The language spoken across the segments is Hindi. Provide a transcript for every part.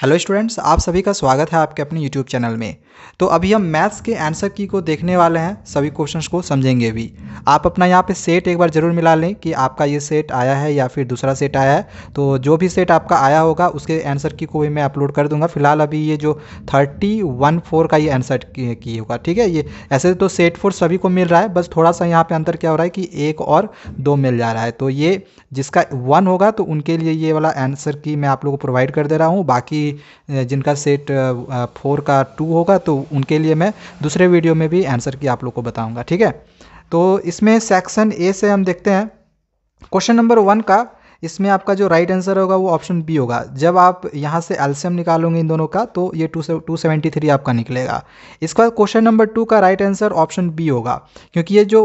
हेलो स्टूडेंट्स आप सभी का स्वागत है आपके अपने यूट्यूब चैनल में तो अभी हम मैथ्स के आंसर की को देखने वाले हैं सभी क्वेश्चंस को समझेंगे भी आप अपना यहाँ पे सेट एक बार ज़रूर मिला लें कि आपका ये सेट आया है या फिर दूसरा सेट आया है तो जो भी सेट आपका आया होगा उसके आंसर की को भी मैं अपलोड कर दूंगा फिलहाल अभी ये जो थर्टी वन फोर का ये आंसर की होगा ठीक है ये ऐसे तो सेट फोर सभी को मिल रहा है बस थोड़ा सा यहाँ पर अंतर क्या हो रहा है कि एक और दो मिल जा रहा है तो ये जिसका वन होगा तो उनके लिए ये वाला आंसर की मैं आप लोग को प्रोवाइड कर दे रहा हूँ बाकी जिनका सेट फोर का टू होगा तो उनके लिए मैं दूसरे वीडियो में भी आंसर की आप लोग को बताऊंगा ठीक है तो इसमें सेक्शन ए से हम देखते हैं क्वेश्चन नंबर वन का इसमें आपका जो राइट आंसर होगा वो ऑप्शन बी होगा जब आप यहाँ से एल्शियम निकालोगे इन दोनों का तो ये टू से टू सेवेंटी थ्री आपका निकलेगा इसके बाद क्वेश्चन नंबर टू का राइट आंसर ऑप्शन बी होगा क्योंकि ये जो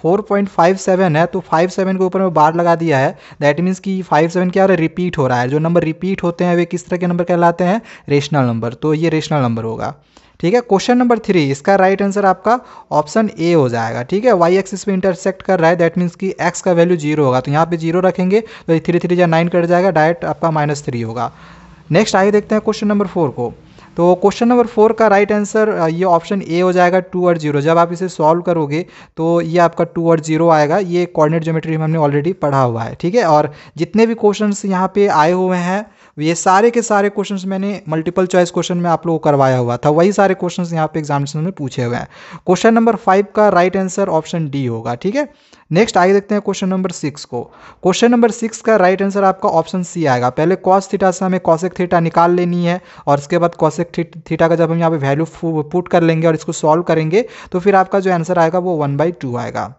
फोर पॉइंट फाइव सेवन है तो फाइव सेवन के ऊपर में बार लगा दिया है दैट मीन्स कि फाइव सेवन क्या हो रहा है रिपीट हो रहा है जो नंबर रिपीट होते हैं वे किस तरह के नंबर कहलाते हैं रेशनल नंबर तो ये रेशनल नंबर होगा ठीक है क्वेश्चन नंबर थ्री इसका राइट आंसर आपका ऑप्शन ए हो जाएगा ठीक है वाई एक्सिस पे इंटरसेक्ट कर रहा है दैट मीन्स कि एक्स का वैल्यू जीरो होगा तो यहाँ पे जीरो रखेंगे तो थ्री थ्री या नाइन कट जाएगा डायरेक्ट आपका माइनस थ्री होगा नेक्स्ट आइए देखते हैं क्वेश्चन नंबर फोर को तो क्वेश्चन नंबर फोर का राइट आंसर ये ऑप्शन ए हो जाएगा टू और जीरो जब आप इसे सॉल्व करोगे तो ये आपका टू और जीरो आएगा ये कोऑर्डिनेट ज्योमेट्री में हमने ऑलरेडी पढ़ा हुआ है ठीक है और जितने भी क्वेश्चन यहाँ पे आए हुए हैं तो ये सारे के सारे क्वेश्चन मैंने मल्टीपल चॉइस क्वेश्चन में आप लोगों को करवाया हुआ था वही सारे क्वेश्चन यहाँ पे एग्जामिनेशन में पूछे हुए हैं क्वेश्चन नंबर फाइव का राइट आंसर ऑप्शन डी होगा ठीक है नेक्स्ट आगे देखते हैं क्वेश्चन नंबर सिक्स को क्वेश्चन नंबर सिक्स का राइट right आंसर आपका ऑप्शन सी आएगा पहले कॉस थीटा से हमें कॉसेक थीटा निकाल लेनी है और उसके बाद कॉसेक थीटा का जब हम यहाँ पे वैल्यू पुट कर लेंगे और इसको सॉल्व करेंगे तो फिर आपका जो आंसर आएगा वो वन बाई टू आएगा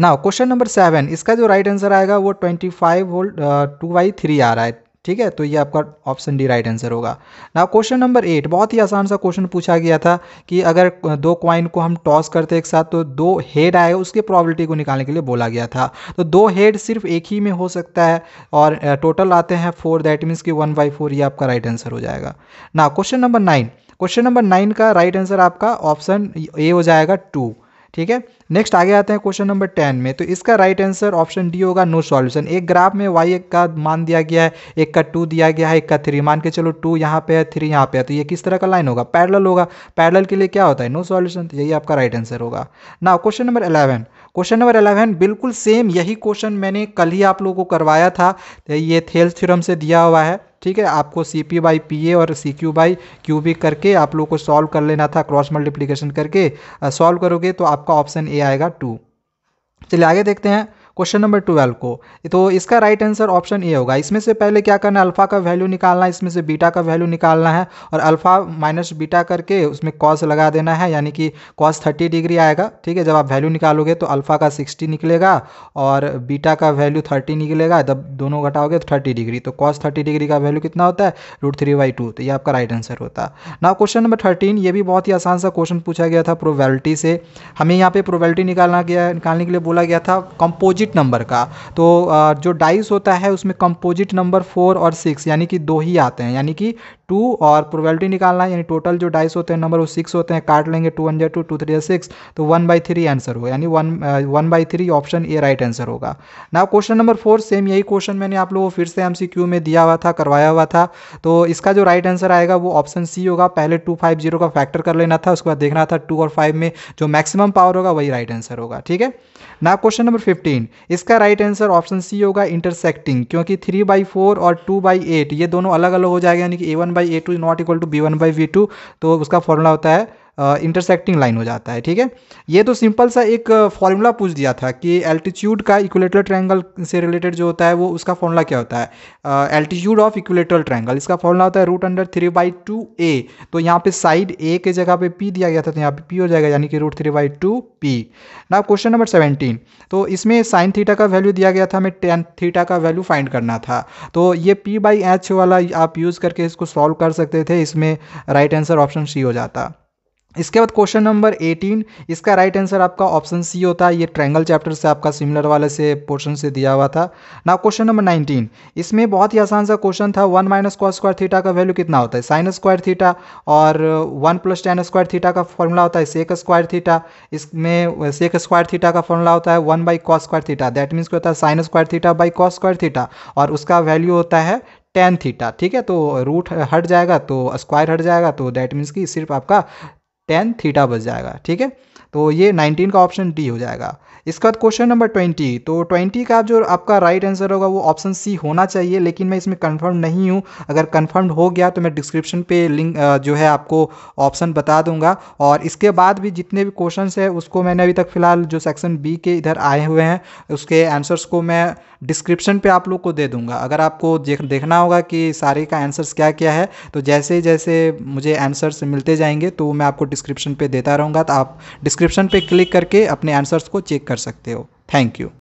नाउ क्वेश्चन नंबर सेवन इसका जो राइट right आंसर आएगा वो twenty five volt two by three आ रहा है ठीक है तो ये आपका ऑप्शन डी राइट आंसर होगा ना क्वेश्चन नंबर एट बहुत ही आसान सा क्वेश्चन पूछा गया था कि अगर दो क्वाइन को हम टॉस करते एक साथ तो दो हेड आए उसके प्रॉबिलिटी को निकालने के लिए बोला गया था तो दो हेड सिर्फ एक ही में हो सकता है और टोटल आते हैं फोर दैट मीन्स कि वन बाई फोर ये आपका राइट आंसर हो जाएगा ना question number nine question number nine का राइट आंसर आपका ऑप्शन ए हो जाएगा टू ठीक है नेक्स्ट आगे आते हैं क्वेश्चन नंबर टेन में तो इसका राइट आंसर ऑप्शन डी होगा नो सॉल्यूशन एक ग्राफ में वाई एक का मान दिया गया है एक का टू दिया गया है एक का थ्री मान के चलो टू यहाँ पे है थ्री यहाँ पे है तो ये किस तरह का लाइन होगा पैरल होगा पैरल के लिए क्या होता है नो सॉल्यूशन तो यही आपका राइट आंसर होगा ना question number eleven question number eleven बिल्कुल सेम यही क्वेश्चन मैंने कल ही आप लोगों को करवाया था तो ये थेल्स थ्योरम से दिया हुआ है ठीक है आपको C P by P A और C Q by Q B करके आप लोग को सॉल्व कर लेना था क्रॉस मल्टीप्लीकेशन करके सॉल्व करोगे तो आपका ऑप्शन ए आएगा टू चलिए आगे देखते हैं क्वेश्चन नंबर ट्वेल्व को तो इसका राइट आंसर ऑप्शन ए होगा इसमें से पहले क्या करना है अल्फ़ा का वैल्यू निकालना है इसमें से बीटा का वैल्यू निकालना है और अल्फ़ा माइनस बीटा करके उसमें कॉस लगा देना है यानी कि कॉस थर्टी डिग्री आएगा ठीक है जब आप वैल्यू निकालोगे तो अल्फ़ा का सिक्सटी निकलेगा और बीटा का वैल्यू थर्टी निकलेगा जब दोनों घटाओगे तो थर्टी डिग्री तो कॉस थर्टी डिग्री का वैल्यू कितना होता है रूट थ्री बाई टू तो ये आपका राइट आंसर होता ना क्वेश्चन नंबर थर्टीन ये भी बहुत ही आसान सा क्वेश्चन पूछा गया था प्रोबेबिलिटी से हमें यहाँ पे प्रोबेबिलिटी निकालना गया निकालने के लिए बोला गया था कंपोजिट कंपोजिट नंबर का तो जो डाइस होता है उसमें कंपोजिट नंबर फोर और सिक्स यानी कि दो ही आते हैं यानी कि टू और प्रोबेबिलिटी निकालना यानी टोटल जो डाइस होते हैं नंबर वो सिक्स होते हैं काट लेंगे two hundred two two three six तो वन बाई थ्री आंसर होगा यानी one one by three option A right answer होगा ना क्वेश्चन नंबर फोर सेम यही क्वेश्चन मैंने आप लोगों को फिर से एम में दिया हुआ था करवाया हुआ था तो इसका जो राइट आंसर आएगा वो ऑप्शन सी होगा पहले टू फाइव जीरो का फैक्टर कर लेना था उसके बाद देखना था टू और फाइव में जो मैक्सिमम पावर होगा वही राइट आंसर होगा ठीक है ना क्वेश्चन नंबर फिफ्टीन इसका राइट आंसर ऑप्शन सी होगा इंटरसेक्टिंग क्योंकि थ्री बाई फोर और टू बाई एट ये दोनों अलग अलग हो जाएगा यानी कि A one by A two not equal to B one by B two तो उसका फॉर्मूला होता है इंटरसेक्टिंग लाइन हो जाता है ठीक है ये तो सिंपल सा एक फॉर्मूला पूछ दिया था कि एल्टीट्यूड का इक्वलेटरल ट्रायंगल से रिलेटेड जो होता है वो उसका फॉर्मूला क्या होता है एल्टीट्यूड ऑफ इक्वलेटरल ट्रायंगल इसका फॉर्मूला होता है root under three by two A तो यहाँ पे साइड ए के जगह पे पी दिया गया था तो यहाँ पे पी हो जाएगा यानी कि root three by two P ना क्वेश्चन नंबर सेवेंटीन तो इसमें साइन थीटा का वैल्यू दिया गया था हमें टेन थीटा का वैल्यू फाइंड करना था तो ये पी बाई एच वाला आप यूज़ करके इसको सॉल्व कर सकते थे इसमें राइट आंसर ऑप्शन सी हो जाता इसके बाद क्वेश्चन नंबर 18 इसका राइट आंसर आपका ऑप्शन सी होता है ये ट्रैंगल चैप्टर से आपका सिमिलर वाले से पोर्शन से दिया हुआ था ना क्वेश्चन नंबर 19 इसमें बहुत ही आसान सा क्वेश्चन था one minus cos square theta का वैल्यू कितना होता है साइन स्क्वायर थीटा और one plus tan square theta का फॉर्मूला होता है सेक स्क्वायर थीटा इसमें सेक स्क्वायर थीटा का फॉर्मूला होता है one by cos square theta that means क्या होता है sine square theta by cos square theta और उसका वैल्यू होता है टेन थीटा ठीक है तो रूट हट जाएगा तो स्क्वायर हट जाएगा तो दैट मीन्स कि सिर्फ आपका टेन थीटा बच जाएगा ठीक है तो ये नाइनटीन का ऑप्शन डी हो जाएगा इसके बाद क्वेश्चन नंबर ट्वेंटी तो ट्वेंटी का जो आपका राइट आंसर होगा वो ऑप्शन सी होना चाहिए लेकिन मैं इसमें कंफर्म नहीं हूँ अगर कंफर्म हो गया तो मैं डिस्क्रिप्शन पे लिंक जो है आपको ऑप्शन बता दूंगा और इसके बाद भी जितने भी क्वेश्चन है उसको मैंने अभी तक फिलहाल जो सेक्शन बी के इधर आए हुए हैं उसके आंसर्स को मैं डिस्क्रिप्शन पे आप लोग को दे दूंगा अगर आपको देख देखना होगा कि सारे का आंसर्स क्या क्या है तो जैसे जैसे मुझे आंसर्स मिलते जाएंगे तो मैं आपको डिस्क्रिप्शन पे देता रहूँगा तो आप डिस्क्रिप डिस्क्रिप्शन पे क्लिक करके अपने आंसर्स को चेक कर सकते हो थैंक यू